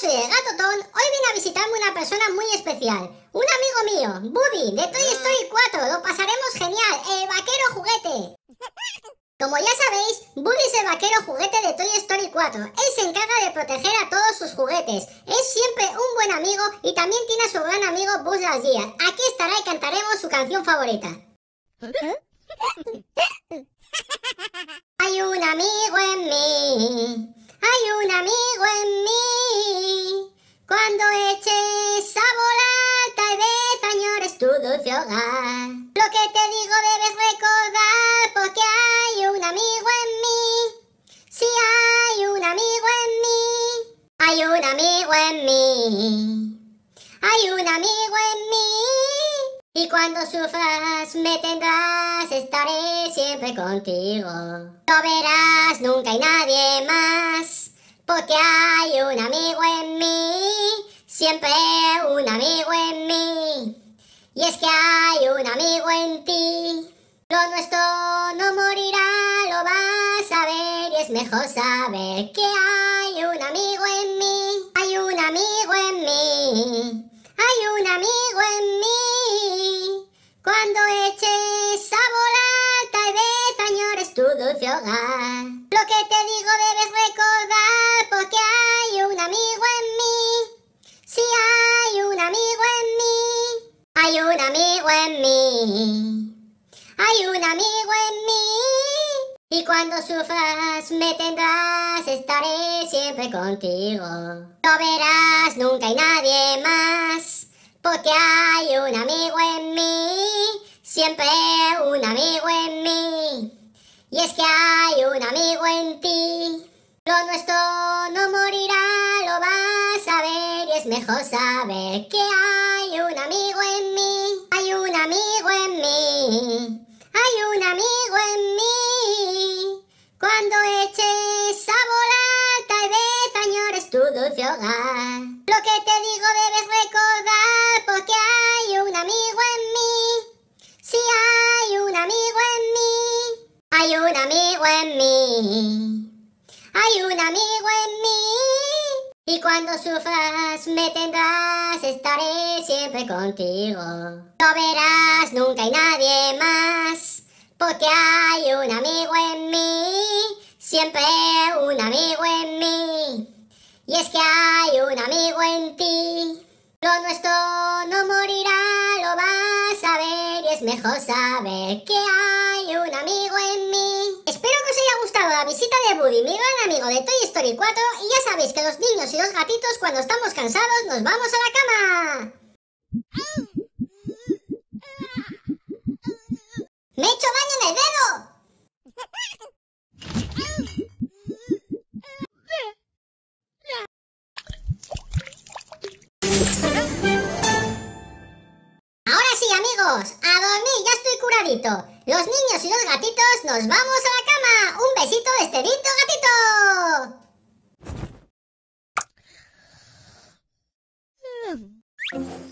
soy el gato Hoy viene a visitarme una persona muy especial. Un amigo mío, Buddy, de Toy ah. Story 4. Lo pasaremos genial. El vaquero juguete. Como ya sabéis, Buddy es el vaquero juguete de Toy Story 4. Él se encarga de proteger a todos sus juguetes. Es siempre un buen amigo y también tiene a su gran amigo Buzz Lightyear. Aquí estará y cantaremos su canción favorita. ¿Eh? Hay un amigo en mí hogar Lo que te digo debes recordar porque hay un amigo en mí. Si hay un amigo en mí, hay un amigo en mí. Hay un amigo en mí. Y cuando sufras me tendrás, estaré siempre contigo. No verás, nunca hay nadie más, porque hay un amigo en mí siempre un amigo en mí. Y es que hay un amigo en ti. Lo nuestro no morirá, lo vas a ver. Y es mejor saber que hay un amigo en mí. Hay un amigo en mí. Hay un amigo en mí. Cuando eches a volar, tal vez añores tu dulce hogar. Lo que te digo debe hay un amigo en mí. Y cuando sufras me tendrás, estaré siempre contigo. No verás, nunca hay nadie más, porque hay un amigo en mí, siempre un amigo en mí. Y es que hay un amigo en ti. Lo nuestro no morirá, lo vas a ver y es mejor saber que hay. Lo que te digo debes recordar porque hay un amigo en mí. Si hay un amigo en mí, hay un amigo en mí. Hay un amigo en mí. Y cuando sufras me tendrás, estaré siempre contigo. No verás nunca hay nadie más porque hay un amigo en mí. Siempre un amigo en mí. Y es que hay un amigo en ti. Lo nuestro no morirá, lo vas a ver. Y es mejor saber que hay un amigo en mí. Espero que os haya gustado la visita de Buddy, mi gran amigo de Toy Story 4. Y ya sabéis que los niños y los gatitos cuando estamos cansados nos vamos a la cama. a dormir, ya estoy curadito. Los niños y los gatitos, nos vamos a la cama. Un besito de esterito gatito. Hmm.